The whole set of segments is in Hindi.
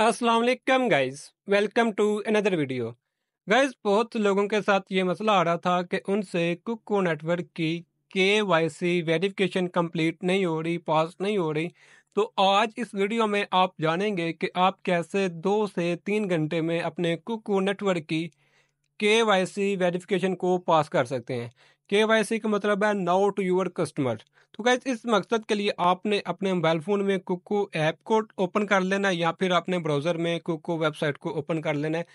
Aslam guys welcome to another video guys बहुत लोगों के साथ ये मसला आ रहा था कि उनसे कुको नेटवर्क की के वाई सी वेरीफिकेशन कम्प्लीट नहीं हो रही पास नहीं हो रही तो आज इस वीडियो में आप जानेंगे कि आप कैसे दो से तीन घंटे में अपने कुको नेटवर्क की के वाई सी वेरिफिकेशन को पास कर सकते हैं के वाई सी का मतलब है नाउ टू योर कस्टमर तो क्या इस मकसद के लिए आपने अपने मोबाइल फ़ोन में कुको ऐप को ओपन कर लेना है या फिर अपने ब्राउज़र में कुको वेबसाइट को ओपन कर लेना है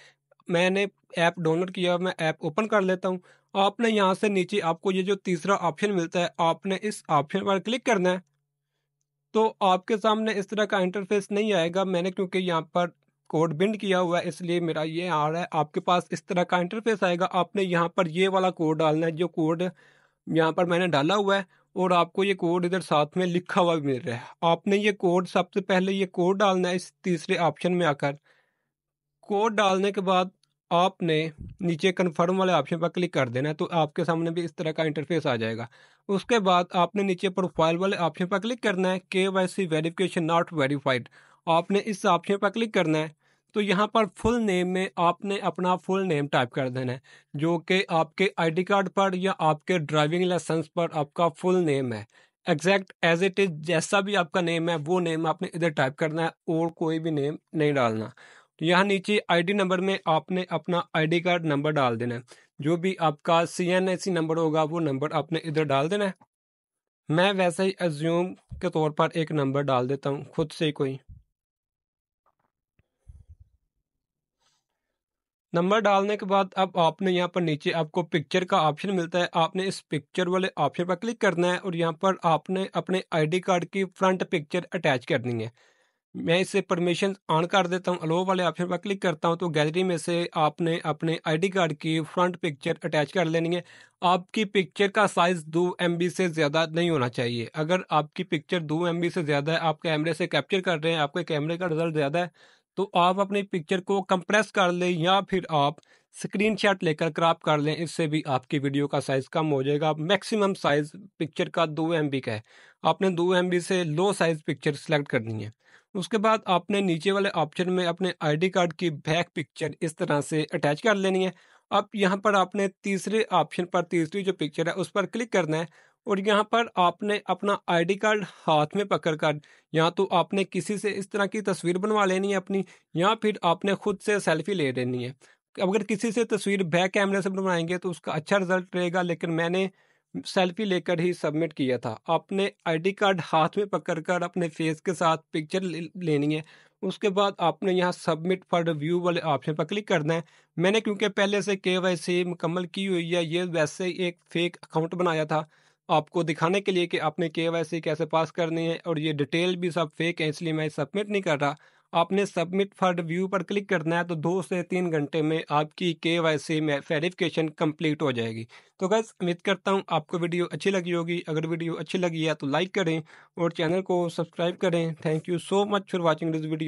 मैंने ऐप डाउनलोड किया मैं ऐप ओपन कर लेता हूँ आपने यहाँ से नीचे आपको ये जो तीसरा ऑप्शन मिलता है आपने इस ऑप्शन पर क्लिक करना है तो आपके सामने इस तरह का इंटरफेस नहीं आएगा मैंने क्योंकि यहाँ पर कोड बिंड किया हुआ है इसलिए मेरा ये आ रहा है आपके पास इस तरह का इंटरफेस आएगा आपने यहाँ पर ये वाला कोड डालना है जो कोड यहाँ पर मैंने डाला हुआ है और आपको ये कोड इधर साथ में लिखा हुआ भी मिल रहा है आपने ये कोड सबसे पहले ये कोड डालना है इस तीसरे ऑप्शन में आकर कोड डालने के बाद आपने नीचे कन्फर्म वाले ऑप्शन पर क्लिक कर देना है तो आपके सामने भी इस तरह का इंटरफेस आ जाएगा उसके बाद आपने नीचे प्रोफाइल वाले ऑप्शन पर क्लिक करना है K Y C verification not verified आपने इस ऑप्शन पर क्लिक करना है तो यहाँ पर फुल नेम में आपने अपना फुल नेम टाइप कर देना है जो कि आपके आईडी कार्ड पर या आपके ड्राइविंग लाइसेंस पर आपका फुल नेम है एग्जैक्ट एज इट इज़ जैसा भी आपका नेम है वो नेम आपने इधर टाइप करना है और कोई भी नेम नहीं डालना तो यहाँ नीचे आईडी नंबर में आपने अपना आईडी कार्ड नंबर डाल देना है जो भी आपका C N S C number होगा वो नंबर आपने इधर डाल देना है मैं वैसे ही एज्यूम के तौर पर एक नंबर डाल देता हूँ खुद से कोई नंबर डालने के बाद अब आपने यहाँ पर नीचे आपको पिक्चर का ऑप्शन मिलता है आपने इस पिक्चर वाले ऑप्शन पर क्लिक करना है और यहाँ पर आपने अपने आईडी कार्ड की फ्रंट पिक्चर अटैच करनी है मैं इसे परमिशन ऑन कर देता हूँ अलो वाले ऑप्शन पर क्लिक करता हूँ तो गैलरी में से आपने अपने आईडी कार्ड की फ्रंट पिक्चर अटैच कर लेनी है आपकी पिक्चर का साइज़ दो एम से ज़्यादा नहीं होना चाहिए अगर आपकी पिक्चर दो एम से ज़्यादा है आप कैमरे से कैप्चर कर रहे हैं आपके कैमरे का रिजल्ट ज़्यादा है तो आप अपनी पिक्चर को कंप्रेस कर लें या फिर आप स्क्रीन शॉट लेकर क्रॉप कर लें इससे भी आपकी वीडियो का साइज़ कम हो जाएगा मैक्सिमम साइज़ पिक्चर का दो एम का है आपने दो एम से लो साइज़ पिक्चर सेलेक्ट करनी है उसके बाद आपने नीचे वाले ऑप्शन में अपने आईडी कार्ड की बैक पिक्चर इस तरह से अटैच कर लेनी है अब यहाँ पर आपने तीसरे ऑप्शन पर तीसरी जो पिक्चर है उस पर क्लिक करना है और यहाँ पर आपने अपना आईडी कार्ड हाथ में पकड़ कर या तो आपने किसी से इस तरह की तस्वीर बनवा लेनी है अपनी या फिर आपने खुद से सेल्फी ले लेनी है अगर किसी से तस्वीर बैक कैमरे से बनवाएंगे तो उसका अच्छा रिजल्ट रहेगा लेकिन मैंने सेल्फी लेकर ही सबमिट किया था आपने आईडी कार्ड हाथ में पकड़ कर अपने फेस के साथ पिक्चर लेनी है उसके बाद आपने यहाँ सबमिट फॉर रिव्यू वाले ऑप्शन पर क्लिक करना है मैंने क्योंकि पहले से के वाई सी मुकम्मल की हुई है ये वैसे एक फेक अकाउंट बनाया था आपको दिखाने के लिए कि आपने के कैसे पास करनी है और ये डिटेल भी सब फेक है इसलिए मैं सबमिट नहीं कर रहा आपने सबमिट फॉर व्यू पर क्लिक करना है तो दो से तीन घंटे में आपकी के वाई सी में वेरिफिकेशन कंप्लीट हो जाएगी तो गैस उम्मीद करता हूँ आपको वीडियो अच्छी लगी होगी अगर वीडियो अच्छी लगी है तो लाइक करें और चैनल को सब्सक्राइब करें thank you so much for watching this video